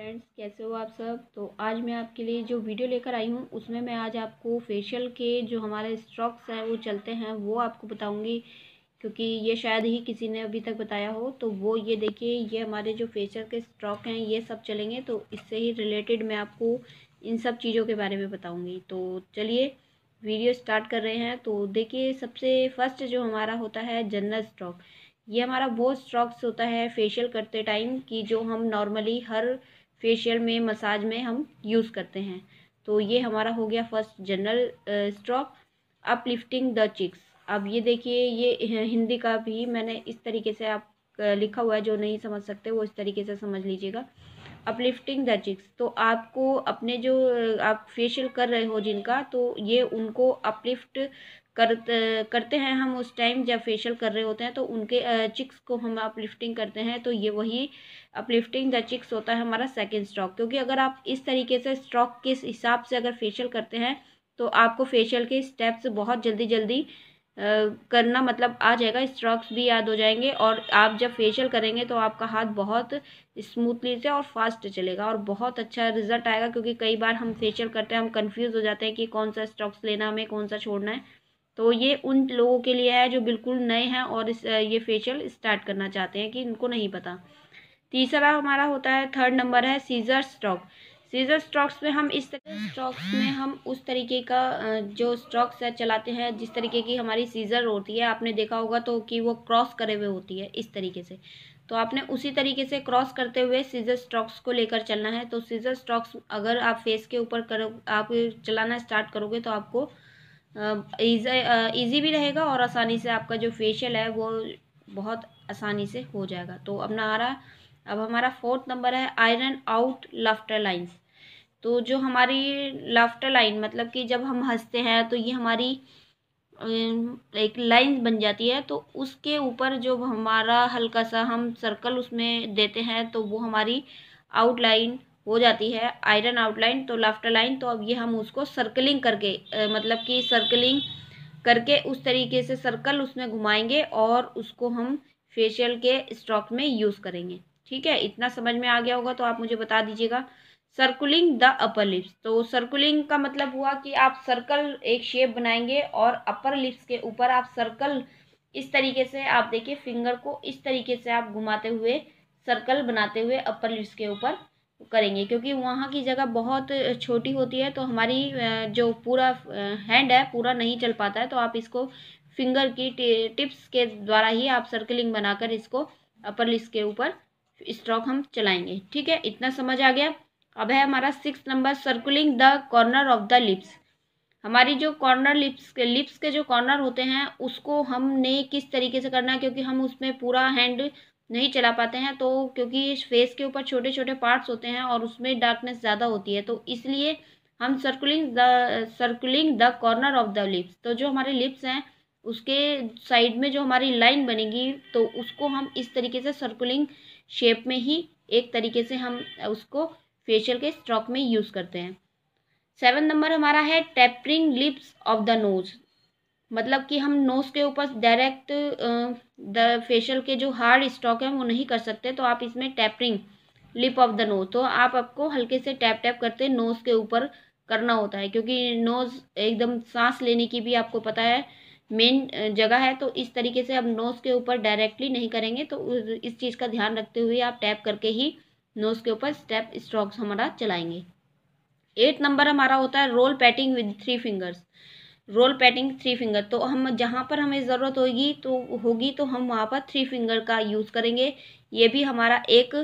friends कैसे हो आप सब तो आज मैं आपके लिए जो वीडियो लेकर आई हूँ उसमें मैं आज आपको फेशियल के जो हमारे स्ट्रोक्स हैं वो चलते हैं वो आपको बताऊँगी क्योंकि ये शायद ही किसी ने अभी तक बताया हो तो वो ये देखिए ये हमारे जो फेशियल के स्ट्रोक हैं ये सब चलेंगे तो इससे ही रिलेटेड मैं आपको इन सब चीज़ों के बारे में बताऊँगी तो चलिए वीडियो स्टार्ट कर रहे हैं तो देखिए सबसे फर्स्ट जो हमारा होता है जनरल स्ट्रोक ये हमारा बहुत स्ट्रोक्स होता है फेशियल करते टाइम कि जो हम नॉर्मली हर फेशियल में मसाज में हम यूज़ करते हैं तो ये हमारा हो गया first general stroke uplifting the cheeks अब ये देखिए ये हिंदी का भी मैंने इस तरीके से आप लिखा हुआ है जो नहीं समझ सकते वो इस तरीके से समझ लीजिएगा अपलिफ्टिंग द चिक्स तो आपको अपने जो आप फेशियल कर रहे हो जिनका तो ये उनको अपलिफ्ट कर करते हैं हम उस टाइम जब फेशियल कर रहे होते हैं तो उनके चिक्स को हम अपलिफ्टिंग करते हैं तो ये वही अपलिफ्टिंग द चिक्स होता है हमारा सेकेंड स्ट्रोक क्योंकि अगर आप इस तरीके से स्ट्रोक के हिसाब से अगर फेशियल करते हैं तो आपको फेशियल के स्टेप्स बहुत जल्दी जल्दी करना मतलब आ जाएगा स्ट्रोक्स भी याद हो जाएंगे और आप जब फेशियल करेंगे तो आपका हाथ बहुत स्मूथली से और फास्ट चलेगा और बहुत अच्छा रिजल्ट आएगा क्योंकि कई बार हम फेशियल करते हैं हम कंफ्यूज हो जाते हैं कि कौन सा स्ट्रोक्स लेना हमें कौन सा छोड़ना है तो ये उन लोगों के लिए है जो बिल्कुल नए हैं और इस ये फेशियल स्टार्ट करना चाहते हैं कि इनको नहीं पता तीसरा हमारा होता है थर्ड नंबर है सीजर स्टॉक सीजर स्टॉक्स में हम इस तरह स्टॉक्स में हम उस तरीके का जो स्टॉक्स है चलाते हैं जिस तरीके की हमारी सीजर होती है आपने देखा होगा तो कि वो क्रॉस करे हुए होती है इस तरीके से तो आपने उसी तरीके से क्रॉस करते हुए सीजर स्टॉक्स को लेकर चलना है तो सीजर स्टॉक्स अगर आप फेस के ऊपर करो आप चलाना स्टार्ट करोगे तो आपको ईजी भी रहेगा और आसानी से आपका जो फेशियल है वो बहुत आसानी से हो जाएगा तो अब रहा अब हमारा फोर्थ नंबर है आयरन आउट लाफ्टर लाइन्स तो जो हमारी लाफ्टर लाइन मतलब कि जब हम हंसते हैं तो ये हमारी एक लाइन बन जाती है तो उसके ऊपर जो हमारा हल्का सा हम सर्कल उसमें देते हैं तो वो हमारी आउटलाइन हो जाती है आयरन आउटलाइन तो लेफ्ट लाइन तो अब ये हम उसको सर्कलिंग करके मतलब कि सर्कलिंग करके उस तरीके से सर्कल उसमें घुमाएंगे और उसको हम फेशियल के स्ट्रोक में यूज़ करेंगे ठीक है इतना समझ में आ गया होगा तो आप मुझे बता दीजिएगा सर्कुलिंग द अपर लिप्स तो सर्कुलिंग का मतलब हुआ कि आप सर्कल एक शेप बनाएंगे और अपर लिप्स के ऊपर आप सर्कल इस तरीके से आप देखिए फिंगर को इस तरीके से आप घुमाते हुए सर्कल बनाते हुए अपर लिप्स के ऊपर करेंगे क्योंकि वहाँ की जगह बहुत छोटी होती है तो हमारी जो पूरा हैंड है पूरा नहीं चल पाता है तो आप इसको फिंगर की टिप्स के द्वारा ही आप सर्कलिंग बनाकर इसको अपर लिस्ट के ऊपर स्ट्रोक हम चलाएंगे ठीक है इतना समझ आ गया अब है हमारा six number circling the corner of the lips हमारी जो कॉर्नर लिप्स के लिप्स के जो कॉर्नर होते हैं उसको हमने किस तरीके से करना है क्योंकि हम उसमें पूरा हैंड नहीं चला पाते हैं तो क्योंकि फेस के ऊपर छोटे छोटे पार्ट्स होते हैं और उसमें डार्कनेस ज़्यादा होती है तो इसलिए हम circling the circling the corner of the lips तो जो हमारे लिप्स हैं उसके साइड में जो हमारी लाइन बनेगी तो उसको हम इस तरीके से सर्कुलिंग शेप में ही एक तरीके से हम उसको फेशियल के स्ट्रोक में यूज़ करते हैं सेवन नंबर हमारा है tapering lips of the nose मतलब कि हम नोज के ऊपर डायरेक्ट द फेशियल के जो हार्ड स्टॉक है वो नहीं कर सकते तो आप इसमें tapering lip of the nose तो आप आपको हल्के से टैप टैप करते नोज के ऊपर करना होता है क्योंकि नोज एकदम सांस लेने की भी आपको पता है मेन जगह है तो इस तरीके से आप नोज़ के ऊपर डायरेक्टली नहीं करेंगे तो इस चीज़ का ध्यान रखते हुए आप टैप करके ही नोज़ के ऊपर स्टेप स्ट्रोक्स हमारा चलाएंगे एट नंबर हमारा होता है roll patting with three fingers roll patting three finger तो हम जहाँ पर हमें ज़रूरत होगी तो होगी तो हम वहाँ पर थ्री फिंगर का यूज़ करेंगे ये भी हमारा एक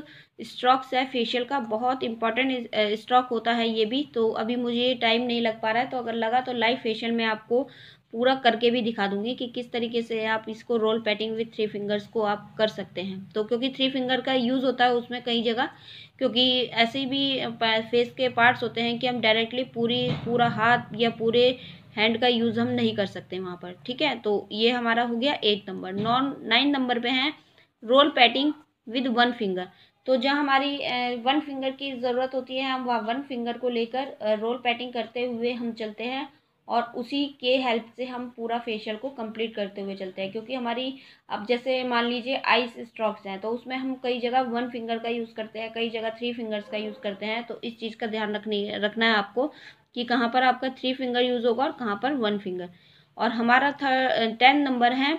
स्ट्रोक्स है फेशियल का बहुत इंपॉर्टेंट स्ट्रोक होता है ये भी तो अभी मुझे टाइम नहीं लग पा रहा है तो अगर लगा तो लाइव फेशियल में आपको पूरा करके भी दिखा दूंगी कि किस तरीके से आप इसको roll patting with three fingers को आप कर सकते हैं तो क्योंकि थ्री फिंगर का यूज़ होता है उसमें कई जगह क्योंकि ऐसे भी फेस के पार्ट्स होते हैं कि हम डायरेक्टली पूरी पूरा हाथ या पूरे हैंड का यूज़ हम नहीं कर सकते वहाँ पर ठीक है तो ये हमारा हो गया एट नंबर नॉन नाइन नंबर पर है roll patting with one finger तो जहाँ हमारी वन फिंगर की ज़रूरत होती है हम वहाँ वन फिंगर को लेकर रोल पैटिंग करते हुए हम चलते हैं और उसी के हेल्प से हम पूरा फेशियल को कंप्लीट करते हुए चलते हैं क्योंकि हमारी अब जैसे मान लीजिए आइस स्ट्रॉक्स हैं तो उसमें हम कई जगह वन फिंगर का यूज़ करते हैं कई जगह थ्री फिंगर्स का यूज़ करते हैं तो इस चीज़ का ध्यान रखनी रखना है आपको कि कहाँ पर आपका थ्री फिंगर यूज़ होगा और कहाँ पर वन फिंगर और हमारा थर्ड टेन नंबर है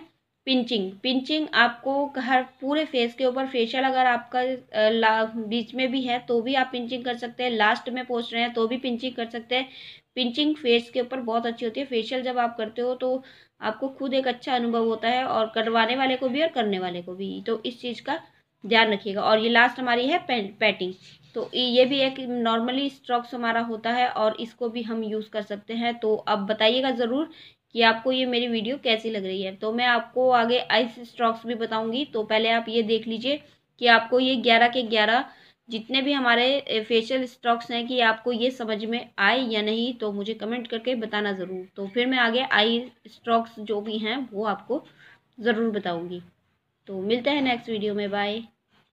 पिंचिंग पिंचिंग आपको हर पूरे फेस के ऊपर फेशियल अगर आपका बीच में भी है तो भी आप पिंचिंग कर सकते हैं लास्ट में पोस्ट रहे हैं तो भी पिंचिंग कर सकते हैं पिंचिंग फेस के ऊपर बहुत अच्छी होती है फेशियल जब आप करते हो तो आपको खुद एक अच्छा अनुभव होता है और करवाने वाले को भी और करने वाले को भी तो इस चीज़ का ध्यान रखिएगा और ये लास्ट हमारी है पैटिंग तो ये भी एक नॉर्मली स्ट्रोक्स हमारा होता है और इसको भी हम यूज़ कर सकते हैं तो अब बताइएगा ज़रूर कि आपको ये मेरी वीडियो कैसी लग रही है तो मैं आपको आगे आइस स्ट्रॉक्स भी बताऊंगी तो पहले आप ये देख लीजिए कि आपको ये ग्यारह के ग्यारह जितने भी हमारे फेशियल स्ट्रॉक्स हैं कि आपको ये समझ में आए या नहीं तो मुझे कमेंट करके बताना ज़रूर तो फिर मैं आगे आई स्ट्रॉक्स जो भी हैं वो आपको ज़रूर बताऊँगी तो मिलते हैं नेक्स्ट वीडियो में बाय